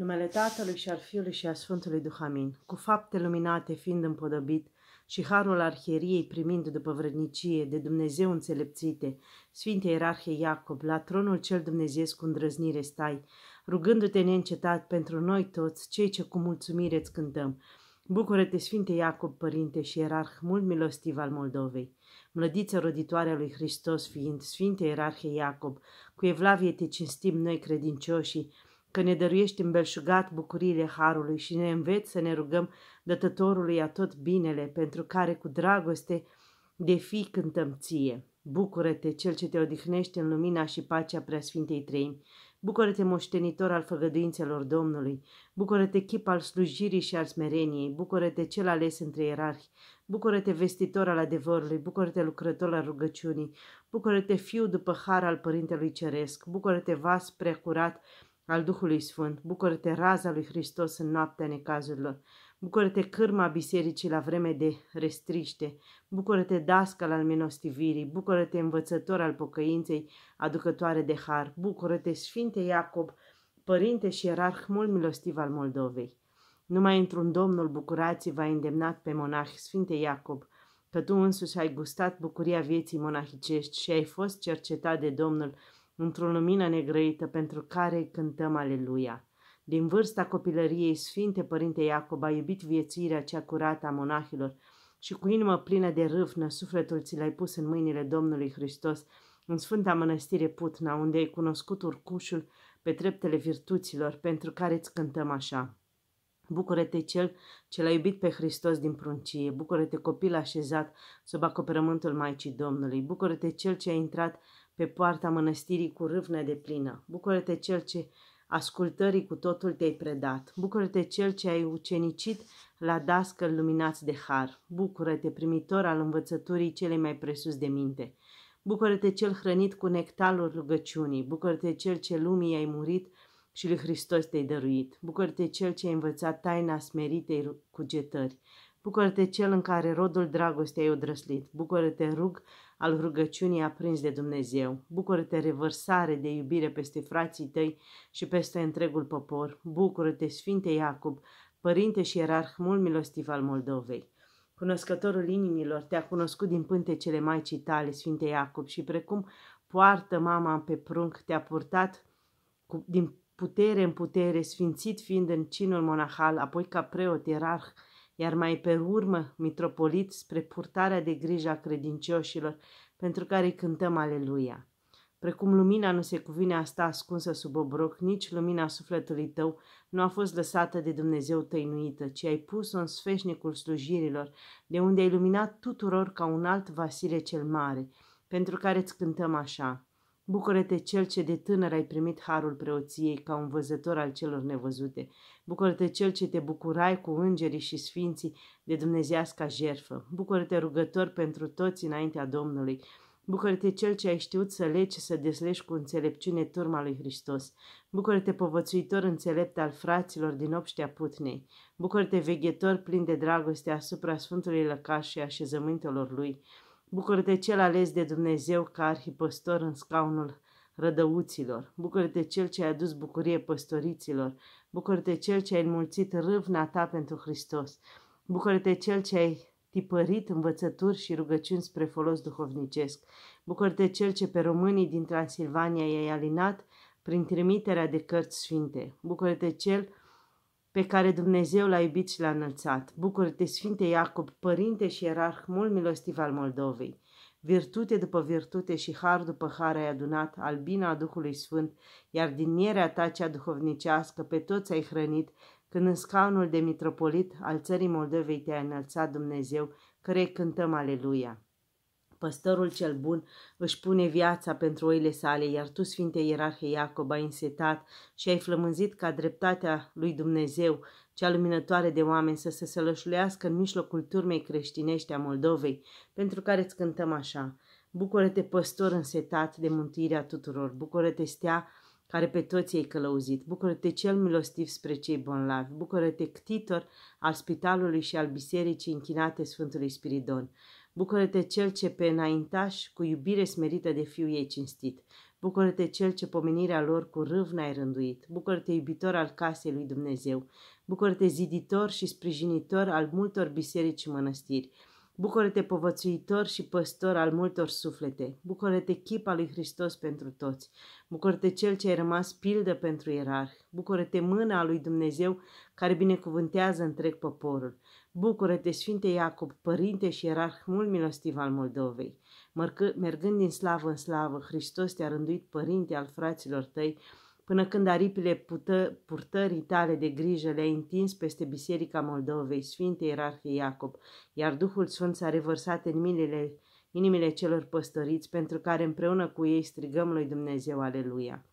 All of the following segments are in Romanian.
numele Tatălui și al Fiului și al Sfântului Duhamin, cu fapte luminate fiind împodobit și harul arhieriei primind după vrednicie de Dumnezeu înțelepțite, Sfinte Ierarhie Iacob, la tronul cel dumnezeiesc cu îndrăznire stai, rugându-te neîncetat pentru noi toți, cei ce cu mulțumire îți cântăm. Bucură-te, Sfinte Iacob, Părinte și Ierarh, mult milostiv al Moldovei! Mlădiță roditoare a lui Hristos fiind, Sfinte Ierarhie Iacob, cu evlavie te cinstim noi credincioșii, că ne dăruiești îmbelșugat bucuriile harului și ne înveți să ne rugăm dătătorului tot binele, pentru care cu dragoste de fi cântăm ție. Bucură-te, cel ce te odihnește în lumina și pacea preasfintei treimi, Bucură-te, moștenitor al făgăduințelor Domnului, bucură-te, chip al slujirii și al smereniei, bucură-te, cel ales între ierarhi, bucură-te, vestitor al adevărului, bucură-te, lucrător al rugăciunii, bucură-te, fiu după har al Părintelui Ceresc, bucură-te, vas preacurat al Duhului Sfânt, bucură-te raza lui Hristos în noaptea necazurilor, bucură-te cârma bisericii la vreme de restriște, bucură-te dascăl al minostivirii, bucură-te învățător al pocăinței, aducătoare de har, bucură-te Sfinte Iacob, părinte și ierarh mult milostiv al Moldovei. Numai într-un Domnul bucurații va îndemnat pe monahi Sfinte Iacob, că tu însuși ai gustat bucuria vieții monahicești și ai fost cercetat de Domnul într-o lumină negrăită pentru care cântăm Aleluia. Din vârsta copilăriei Sfinte Părinte Iacob a iubit viețirea cea curată a monahilor și cu inimă plină de râvnă sufletul ți l-ai pus în mâinile Domnului Hristos, în Sfânta Mănăstire Putna, unde ai cunoscut urcușul pe treptele virtuților, pentru care îți cântăm așa. Bucură-te cel ce l-a iubit pe Hristos din pruncie, bucură-te copil așezat sub acoperământul Maicii Domnului, bucură-te cel ce a intrat pe poarta mănăstirii cu râvnă de plină, bucură-te cel ce ascultării cu totul te-ai predat, bucură-te cel ce ai ucenicit la dască luminați de har, bucură-te primitor al învățăturii cele mai presus de minte, bucură-te cel hrănit cu nectalul rugăciunii, bucură-te cel ce lumii ai murit, și lui Hristos te-ai dăruit. Bucură-te cel ce ai învățat taina smeritei cugetări. Bucură-te cel în care rodul dragostei ai odrăslit. Bucură-te rug al rugăciunii aprins de Dumnezeu. Bucură-te revărsare de iubire peste frații tăi și peste întregul popor. Bucură-te, Sfinte Iacob, părinte și ierarh mult milostiv al Moldovei. Cunoscătorul inimilor te-a cunoscut din cele mai citale, Sfinte Iacob, și precum poartă mama pe prunc, te-a purtat cu, din putere în putere, sfințit fiind în cinul monahal, apoi ca preot, ierarh, iar mai pe urmă mitropolit spre purtarea de grijă a credincioșilor, pentru care cântăm Aleluia. Precum lumina nu se cuvine a sta ascunsă sub obroc, nici lumina sufletului tău nu a fost lăsată de Dumnezeu tăinuită, ci ai pus-o în sfeșnicul slujirilor, de unde ai luminat tuturor ca un alt Vasile cel Mare, pentru care îți cântăm așa. Bucură-te cel ce de tânăr ai primit harul preoției ca un văzător al celor nevăzute. Bucură-te cel ce te bucurai cu îngerii și sfinții de dumnezeiasca jerfă. Bucură-te rugător pentru toți înaintea Domnului. Bucură-te cel ce ai știut să legi să desleși cu înțelepciune turma lui Hristos. Bucură-te povățuitor înțelept al fraților din obștea putnei. Bucură-te veghetor plin de dragoste asupra Sfântului Lăcaș și așezămintelor lui. Bucură-te cel ales de Dumnezeu ca arhipăstor în scaunul rădăuților. Bucură-te cel ce ai adus bucurie păstoriților. Bucură-te cel ce ai înmulțit râvna ta pentru Hristos. Bucură-te cel ce ai tipărit învățături și rugăciuni spre folos duhovnicesc. Bucură-te cel ce pe românii din Transilvania i-ai alinat prin trimiterea de cărți sfinte. Bucură-te cel pe care Dumnezeu l-a iubit și l-a înălțat. Bucură-te, Sfinte Iacob, părinte și ierarh mult milostiv al Moldovei. Virtute după virtute și har după har ai adunat, albina a Duhului Sfânt, iar din mierea ta cea duhovnicească pe toți ai hrănit, când în scaunul de mitropolit al țării Moldovei te-a înălțat Dumnezeu, care cântăm Aleluia păstorul cel bun își pune viața pentru oile sale, iar tu, Sfinte Ierarhe Iacob, ai însetat și ai flămânzit ca dreptatea lui Dumnezeu, cea luminătoare de oameni, să se sălășulească în mijlocul turmei creștinești a Moldovei, pentru care îți cântăm așa. Bucură-te, păstor însetat de mântuirea tuturor, bucură-te, stea care pe toți ei călăuzit, bucură-te cel milostiv spre cei bonlavi, bucură-te ctitor al spitalului și al bisericii închinate Sfântului Spiridon, Bucură-te cel ce pe înaintași cu iubire smerită de fiul ei cinstit. Bucură-te cel ce pomenirea lor cu râvna ai rânduit. Bucură-te iubitor al casei lui Dumnezeu. Bucură-te ziditor și sprijinitor al multor biserici și mănăstiri. Bucură-te povățuitor și păstor al multor suflete. Bucură-te chip al lui Hristos pentru toți. Bucură-te cel ce ai rămas pildă pentru ierarh. Bucură-te mâna a lui Dumnezeu care binecuvântează întreg poporul. Bucură-te, Sfinte Iacob, Părinte și Ierarh mult milostiv al Moldovei! Mărcă, mergând din slavă în slavă, Hristos te-a rânduit Părinte al fraților tăi, până când aripile pută, purtării tale de grijă le-ai întins peste Biserica Moldovei, Sfinte Ierarhie Iacob, iar Duhul Sfânt s-a revărsat în milile, inimile celor păstoriți, pentru care împreună cu ei strigăm lui Dumnezeu, Aleluia!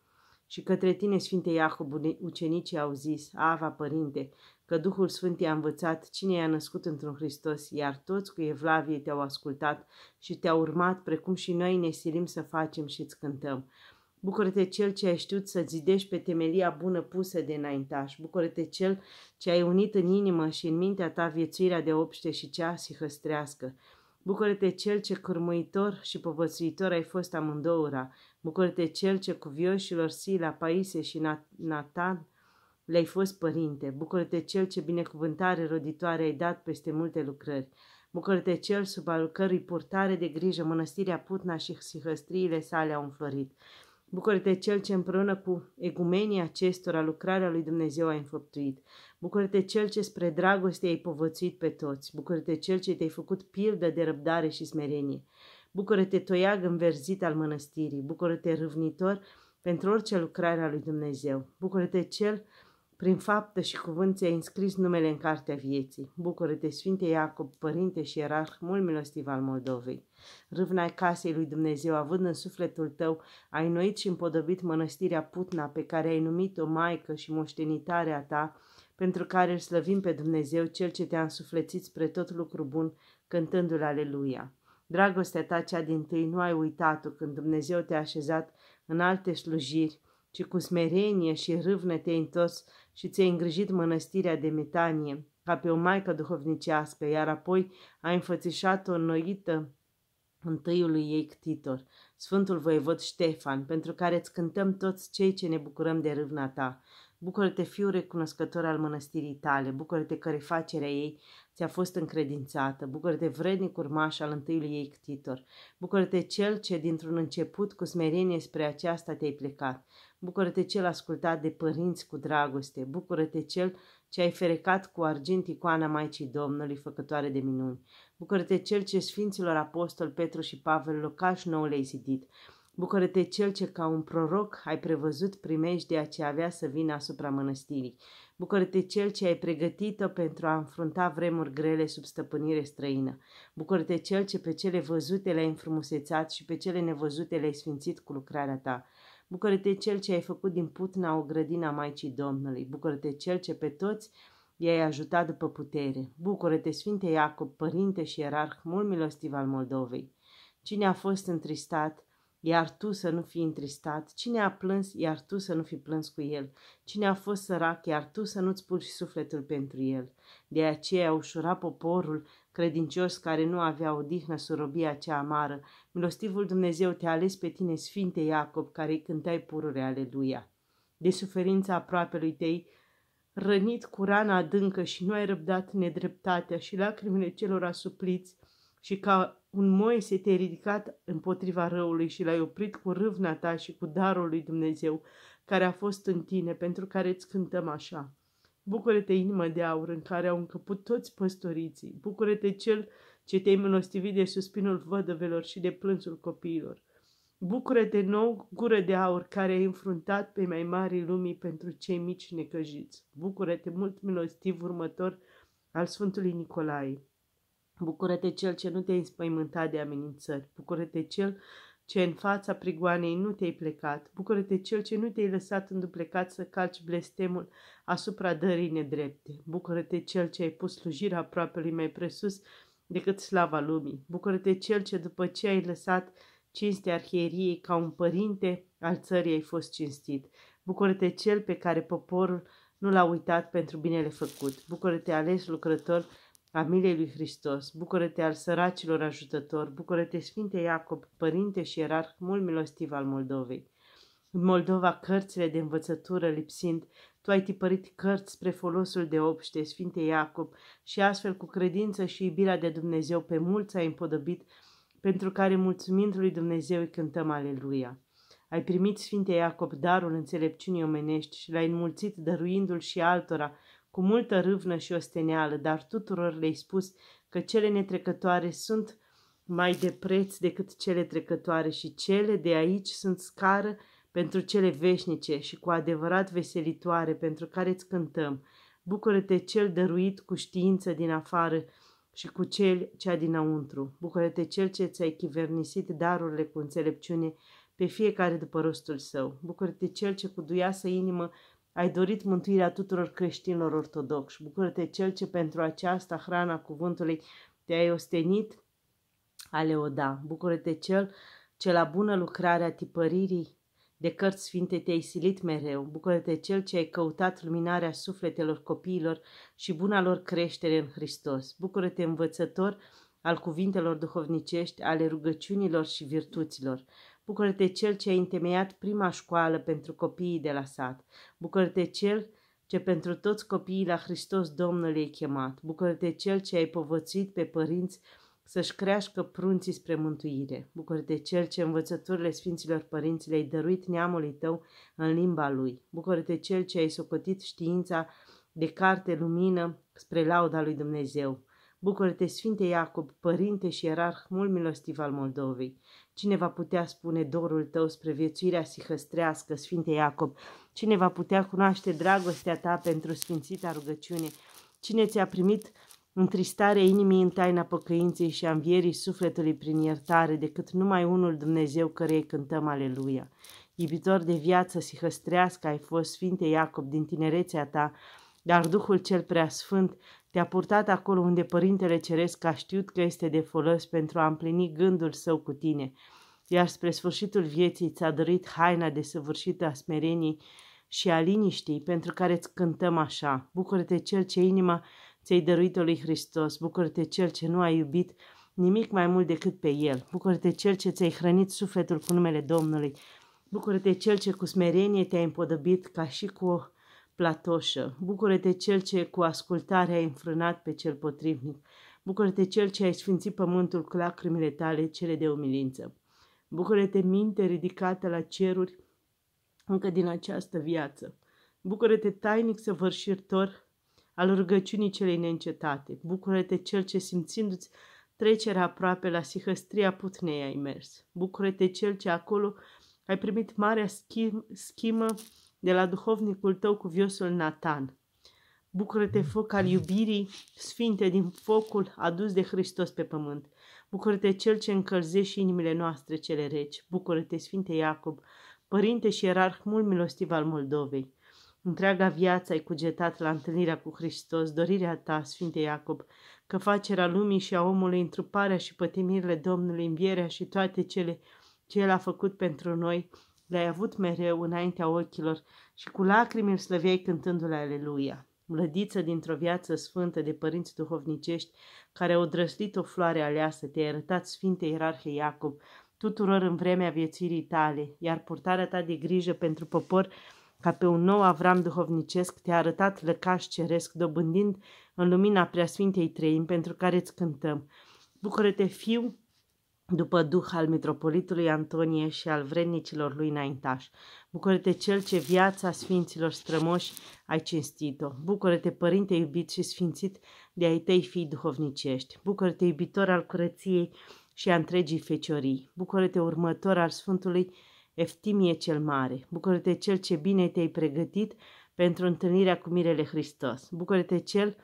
Și către tine, Sfinte Iacob, ucenicii au zis, Ava, Părinte, că Duhul Sfânt i-a învățat cine i-a născut într-un Hristos, iar toți cu evlavie te-au ascultat și te-au urmat, precum și noi ne silim să facem și îți cântăm. Bucură-te cel ce ai știut să zidești pe temelia bună pusă de înaintaș. Bucură-te cel ce ai unit în inimă și în mintea ta viețuirea de obște și cea hăstrească. Bucură-te cel ce cârmuitor și povățuitor ai fost amândourea. Bucură-te cel ce cuvioșilor Sila, Paise și Natan le-ai fost părinte, bucură-te cel ce binecuvântare roditoare ai dat peste multe lucrări, bucură-te cel sub al cărui purtare de grijă mănăstirea Putna și sihăstriile sale au înflorit, Bucură-te cel ce împreună cu egumenii acestora lucrarea lui Dumnezeu a înfăptuit. Bucură-te cel ce spre dragoste ai povățuit pe toți. Bucură-te cel ce te-ai făcut pildă de răbdare și smerenie. Bucură-te toiag înverzit al mănăstirii. Bucură-te râvnitor pentru orice lucrare a lui Dumnezeu. Bucură-te cel prin faptă și cuvânt ți-ai înscris numele în cartea vieții. Bucură-te, Sfinte Iacob, părinte și ierarh mult milostiv al Moldovei. Râvna casei lui Dumnezeu, având în sufletul tău, ai noit și împodobit mănăstirea Putna pe care ai numit-o maică și moștenitarea ta, pentru care îl slăvim pe Dumnezeu, Cel ce te-a însuflețit spre tot lucru bun, cântându-l Aleluia. Dragostea ta cea din tâi nu ai uitat-o când Dumnezeu te-a așezat în alte slujiri, ci cu smerenie și râvnă te-ai întors și ți-ai îngrijit mănăstirea de metanie, ca pe o maică duhovnicească, iar apoi ai înfățișat-o înnoită întâiului ei ctitor, Sfântul Voievod Ștefan, pentru care îți cântăm toți cei ce ne bucurăm de râvna ta. Bucură-te, fiu recunoscător al mănăstirii tale, bucură-te că refacerea ei ți-a fost încredințată, bucură-te vrednic urmaș al întâiului ei ctitor, bucură-te cel ce dintr-un început cu smerenie spre aceasta te-ai plecat, bucură-te cel ascultat de părinți cu dragoste, bucură-te cel ce ai ferecat cu argint icoana Maicii Domnului, făcătoare de minuni, bucură-te cel ce sfinților apostol Petru și Pavel locaș nou le-ai zidit, Bucură-te cel ce ca un proroc ai prevăzut primejdea ce avea să vină asupra mănăstirii. Bucură-te cel ce ai pregătit-o pentru a înfrunta vremuri grele sub stăpânire străină. Bucură-te cel ce pe cele văzute le-ai înfrumusețat și pe cele nevăzute le-ai sfințit cu lucrarea ta. Bucură-te cel ce ai făcut din putna o grădină a Maicii Domnului. Bucură-te cel ce pe toți i-ai ajutat după putere. Bucură-te, Sfinte Iacob, părinte și ierarh mult milostiv al Moldovei. Cine a fost întristat, iar tu să nu fii întristat, cine a plâns, iar tu să nu fi plâns cu el, cine a fost sărac, iar tu să nu-ți purgi sufletul pentru el. De aceea ușura poporul credincios care nu avea odihnă surobia cea amară, milostivul Dumnezeu te-a ales pe tine, Sfinte Iacob, care îi cântai purure aleluia. De suferința aproapelui tei, rănit cu rana adâncă și nu ai răbdat nedreptatea și lacrimile celor asupliți, și ca un Moise te ridicat împotriva răului și l-ai oprit cu râvna ta și cu darul lui Dumnezeu care a fost în tine, pentru care îți cântăm așa. Bucură-te, inimă de aur, în care au încăput toți păstoriții. Bucură-te, cel ce te-ai milostivit de suspinul vădăvelor și de plânsul copiilor. Bucură-te nou, gură de aur, care ai înfruntat pe mai mari lumii pentru cei mici necăjiți. Bucură-te mult milostiv următor al Sfântului Nicolae. Bucură-te cel ce nu te-ai înspăimântat de amenințări. Bucură-te cel ce în fața prigoanei nu te-ai plecat. Bucură-te cel ce nu te-ai lăsat înduplecat să calci blestemul asupra dării nedrepte. Bucură-te cel ce ai pus slujirea aproapelui mai presus decât slava lumii. Bucură-te cel ce după ce ai lăsat cinstea arhieriei ca un părinte al țării ai fost cinstit. Bucură-te cel pe care poporul nu l-a uitat pentru binele făcut. Bucură-te ales lucrător familiei lui Hristos, bucură-te al săracilor ajutător, bucură-te Sfinte Iacob, părinte și ierarh mult milostiv al Moldovei. În Moldova, cărțile de învățătură lipsind, tu ai tipărit cărți spre folosul de obște, Sfinte Iacob, și astfel cu credință și iubirea de Dumnezeu pe mulți ai împodobit, pentru care mulțumind lui Dumnezeu îi cântăm Aleluia. Ai primit, Sfinte Iacob, darul înțelepciunii omenești și l-ai înmulțit dăruindu-l și altora, cu multă râvnă și osteneală, dar tuturor le-ai spus că cele netrecătoare sunt mai de preț decât cele trecătoare și cele de aici sunt scară pentru cele veșnice și cu adevărat veselitoare pentru care îți cântăm. Bucură-te cel dăruit cu știință din afară și cu cel cea dinăuntru. Bucură-te cel ce ți-ai chivernisit darurile cu înțelepciune pe fiecare după rostul său. Bucură-te cel ce cu duiasă inimă ai dorit mântuirea tuturor creștinilor ortodoxi. Bucură-te cel ce pentru aceasta hrana cuvântului te-ai ostenit a le o da. Bucură-te cel ce la bună lucrare a tipăririi de cărți sfinte te-ai silit mereu, bucură-te cel ce ai căutat luminarea sufletelor copiilor și buna lor creștere în Hristos. Bucură-te învățător al cuvintelor duhovnicești, ale rugăciunilor și virtuților. Bucură-te cel ce a întemeiat prima școală pentru copiii de la sat. Bucură-te cel ce pentru toți copiii la Hristos Domnul i-ai chemat. Bucură-te cel ce ai povățuit pe părinți să-și crească prunții spre mântuire. Bucură-te cel ce învățăturile Sfinților Părinți le-ai dăruit neamului tău în limba lui. Bucură-te cel ce ai socotit știința de carte lumină spre lauda lui Dumnezeu. Bucură-te, Sfinte Iacob, Părinte și Ierarh mult milostiv al Moldovei, Cine va putea spune dorul tău spre viețuirea sihăstrească, Sfinte Iacob? Cine va putea cunoaște dragostea ta pentru sfințita rugăciune? Cine ți-a primit întristarea inimii în taina păcăinței și a învierii sufletului prin iertare, decât numai unul Dumnezeu căreia cântăm Aleluia? Iubitor de viață sihăstrească ai fost, Sfinte Iacob, din tinerețea ta, dar Duhul cel sfânt te-a purtat acolo unde Părintele Ceresc a știut că este de folos pentru a împlini gândul său cu tine, iar spre sfârșitul vieții ți-a dorit haina de săvârșită a smerenii și a liniștii pentru care îți cântăm așa. Bucură-te cel ce inima ți-ai dăruit-o lui Hristos, bucură-te cel ce nu ai iubit nimic mai mult decât pe El, bucură-te cel ce ți-ai hrănit sufletul cu numele Domnului, bucură-te cel ce cu smerenie te-ai împodobit ca și cu o platoșă, bucură-te cel ce cu ascultare ai înfrânat pe cel potrivnic, bucură-te cel ce ai sfințit pământul cu lacrimile tale cele de umilință, bucură-te minte ridicată la ceruri încă din această viață, bucură-te tainic săvârșitor al rugăciunii celei neîncetate, bucură-te cel ce simțindu-ți trecerea aproape la sihăstria putnei ai mers, bucură-te cel ce acolo ai primit marea schim, schimă de la duhovnicul tău cuviosul Nathan Bucură-te, foc al iubirii, sfinte din focul adus de Hristos pe pământ. Bucură-te, cel ce încălzești inimile noastre cele reci. Bucură-te, sfinte Iacob, părinte și erarh mult milostiv al Moldovei. Întreaga viață ai cugetat la întâlnirea cu Hristos, dorirea ta, Sfinte Iacob, că facerea lumii și a omului, întruparea și pătimirile Domnului, învierea și toate cele ce El a făcut pentru noi, L-ai avut mereu înaintea ochilor și cu lacrimi îl slăveai cântându-le Aleluia. Mlădiță dintr-o viață sfântă de părinți duhovnicești, care au drăslit o floare aleasă, te-ai arătat Sfinte Ierarhe Iacob, tuturor în vremea viețirii tale, iar purtarea ta de grijă pentru popor ca pe un nou avram duhovnicesc te-a arătat lăcaș ceresc, dobândind în lumina preasfintei trăim pentru care îți cântăm. Bucură-te, fiu, după duh al mitropolitului Antonie și al vrednicilor lui înaintași. Bucură-te cel ce viața sfinților strămoși ai cinstit-o. Bucură-te, părinte iubit și sfințit de ai tăi fii duhovnicești. Bucură-te, iubitor al curăției și a întregii feciorii. Bucură-te, următor al Sfântului Eftimie cel Mare. Bucură-te, cel ce bine te-ai pregătit pentru întâlnirea cu mirele Hristos. Bucură-te, cel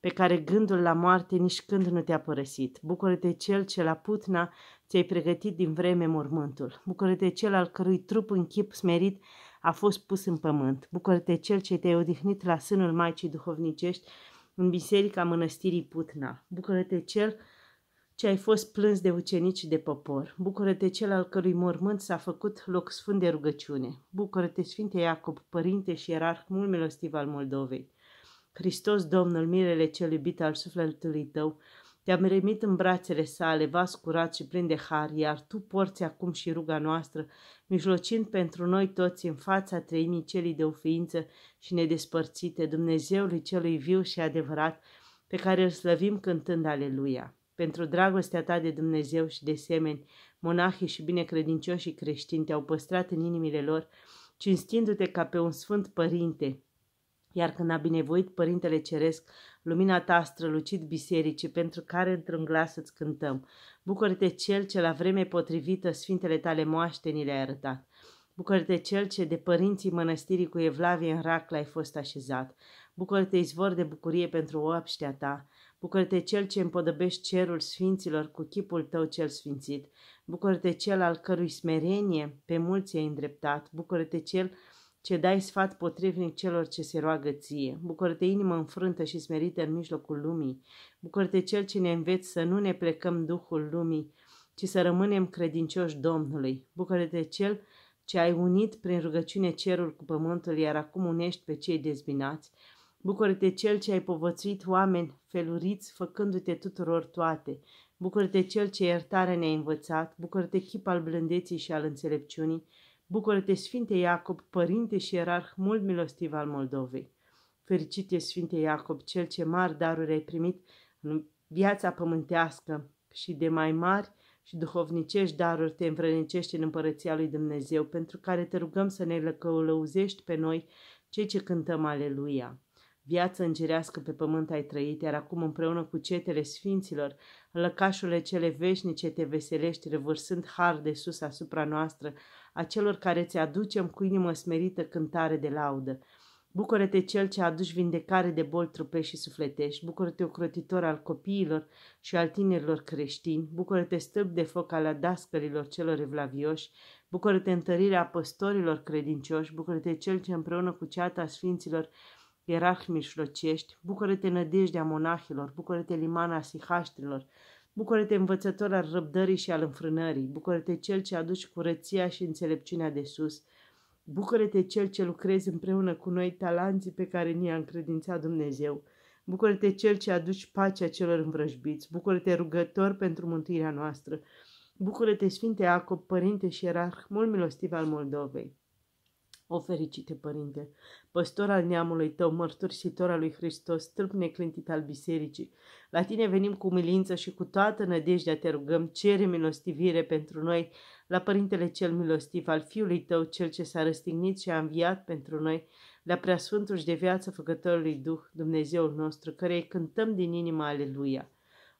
pe care gândul la moarte nici când nu te-a părăsit. Bucură-te cel ce la putna ți-ai pregătit din vreme mormântul. Bucură-te cel al cărui trup în chip smerit a fost pus în pământ. Bucură-te cel ce te-ai odihnit la sânul Maicii Duhovnicești în biserica mănăstirii Putna. Bucură-te cel ce ai fost plâns de ucenici de popor. Bucură-te cel al cărui mormânt s-a făcut loc sfânt de rugăciune. Bucură-te Sfinte Iacob, Părinte și Ierarh mult milostiv al Moldovei. Hristos, Domnul, mirele cel iubit al sufletului tău, te-am remit în brațele sale, vas curat și plin de har, iar tu porți acum și ruga noastră, mijlocind pentru noi toți în fața treimii celii de ofință și nedespărțite, Dumnezeului celui viu și adevărat, pe care îl slăvim cântând Aleluia. Pentru dragostea ta de Dumnezeu și de semeni, monahii și binecredincioșii creștini te-au păstrat în inimile lor, cinstindu-te ca pe un sfânt părinte, iar când a binevoit Părintele Ceresc, lumina ta a strălucit bisericii, pentru care într-un glas îți cântăm. Bucură-te cel ce la vreme potrivită sfintele tale moaște ni le-ai arătat. Bucură-te cel ce de părinții mănăstirii cu Evlavie în rac l-ai fost așezat. Bucură-te izvor de bucurie pentru oapștea ta. Bucură-te cel ce împodăbești cerul sfinților cu chipul tău cel sfințit. Bucură-te cel al cărui smerenie pe mulți ai îndreptat. Bucură-te cel ce dai sfat potrivnic celor ce se roagă ție. Bucură-te inimă înfrântă și smerită în mijlocul lumii. Bucură-te cel ce ne înveți să nu ne plecăm duhul lumii, ci să rămânem credincioși Domnului. Bucură-te cel ce ai unit prin rugăciune cerul cu pământul, iar acum unești pe cei dezbinați. Bucură-te cel ce ai povățuit oameni feluriți, făcându-te tuturor toate. Bucură-te cel ce iertare ne-ai învățat, bucură-te chip al blândeții și al înțelepciunii, Bucură-te, Sfinte Iacob, părinte și ierarh mult milostiv al Moldovei! Fericit e Sfinte Iacob, cel ce mari daruri ai primit în viața pământească și de mai mari și duhovnicești daruri te învrănicești în împărăția lui Dumnezeu, pentru care te rugăm să ne lăcăulăuzești pe noi, cei ce cântăm Aleluia. Viață îngerească pe pământ ai trăit, iar acum împreună cu cetele sfinților, lăcașurile cele veșnice te veselești, revărsând har de sus asupra noastră, a celor care ți aducem cu inimă smerită cântare de laudă. Bucură-te cel ce aduci vindecare de boli trupești și sufletești, bucură-te ocrotitor al copiilor și al tinerilor creștini, bucură-te stâlp de foc al adascărilor celor evlavioși, bucură-te întărirea păstorilor credincioși, bucură-te cel ce împreună cu ceata sfinților ierarhi mișlocești, bucură-te nădejdea monahilor, bucură-te limana sihaștrilor, Bucură-te, învățător al răbdării și al înfrânării, bucură-te cel ce aduci curăția și înțelepciunea de sus, bucură-te cel ce lucrezi împreună cu noi talanții pe care ni-a încredințat Dumnezeu, bucură-te cel ce aduci pacea celor învrăjbiți, bucură-te rugător pentru mântuirea noastră, bucură-te Sfinte Iacob, Părinte și Erarh, mult milostiv al Moldovei. O fericite, părinte, păstor al neamului tău, mărturisitor al lui Hristos, stâlp neclintit al bisericii, la tine venim cu milință și cu toată nădejdea te rugăm, cere milostivire pentru noi, la Părintele cel milostiv al Fiului tău, cel ce s-a răstignit și a înviat pentru noi, la și de viață făcătorului Duh, Dumnezeul nostru, care îi cântăm din inima Aleluia.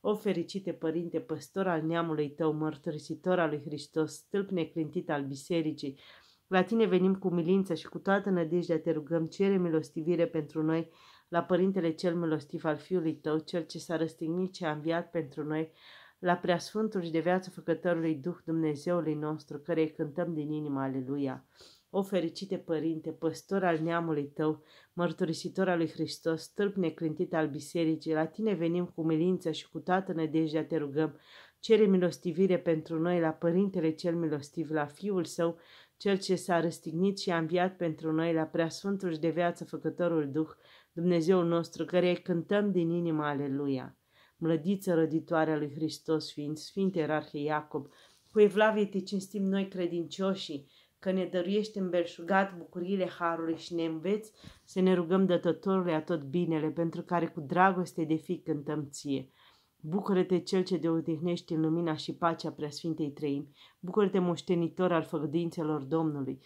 O fericite părinte, păstor al neamului tău, mărturisitor al lui Hristos, stâlp neclintit al bisericii, la tine venim cu milință și cu toată nădejdea te rugăm, cere milostivire pentru noi, la Părintele cel milostiv al Fiului Tău, Cel ce s-a răstignit și a înviat pentru noi, la preasfântul și de viață făcătorului Duh Dumnezeului nostru, care îi cântăm din inima Aleluia! O fericite Părinte, păstor al neamului Tău, mărturisitor al lui Hristos, stâlp neclintit al bisericii, la Tine venim cu milință și cu toată nădejdea te rugăm, cere milostivire pentru noi la Părintele cel milostiv, la Fiul Său, cel ce s-a răstignit și a înviat pentru noi la preasfântul și de viață făcătorul Duh, Dumnezeul nostru, care cântăm din inimă Aleluia. Mlădiță răditoarea lui Hristos, fiind Sfinte Ierarhie Iacob, cu evlavie te cinstim noi credincioșii, că ne dăruiești belșugat bucuriile Harului și ne înveți să ne rugăm dătătorului a tot binele, pentru care cu dragoste de fi cântăm ție. Bucură-te cel ce de odihnești în lumina și pacea preasfintei trăimi, bucură-te moștenitor al făgăduințelor Domnului,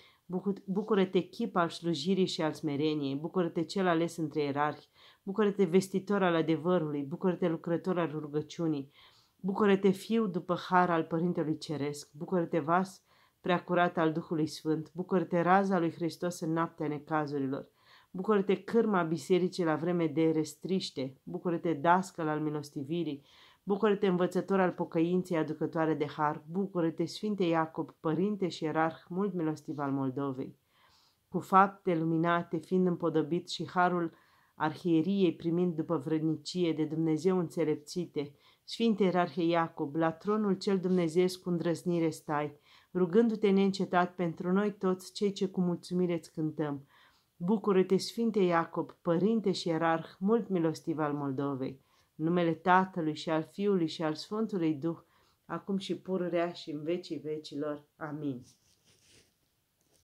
bucură-te chip al slujirii și al smereniei, bucură-te cel ales între erarhi! bucură-te vestitor al adevărului, bucură-te lucrător al rugăciunii, bucură-te fiu după har al Părintelui Ceresc, bucură-te vas preacurat al Duhului Sfânt, bucură-te raza lui Hristos în noaptea necazurilor, Bucură-te cârma bisericii la vreme de restriște, bucură-te dascăl al milostivirii, bucură-te învățător al pocăinței aducătoare de har, bucură-te Sfinte Iacob, părinte și erarh mult milostiv al Moldovei. Cu fapte luminate, fiind împodobit și harul arhieriei primind după vrednicie de Dumnezeu înțelepțite, Sfinte Erarhe Iacob, la tronul cel dumnezeiesc cu îndrăznire stai, rugându-te neîncetat pentru noi toți cei ce cu mulțumire îți cântăm, Bucură-te, Sfinte Iacob, părinte și ierarh, mult milostiv al Moldovei, numele Tatălui și al Fiului și al Sfântului Duh, acum și pururea și în vecii vecilor. Amin.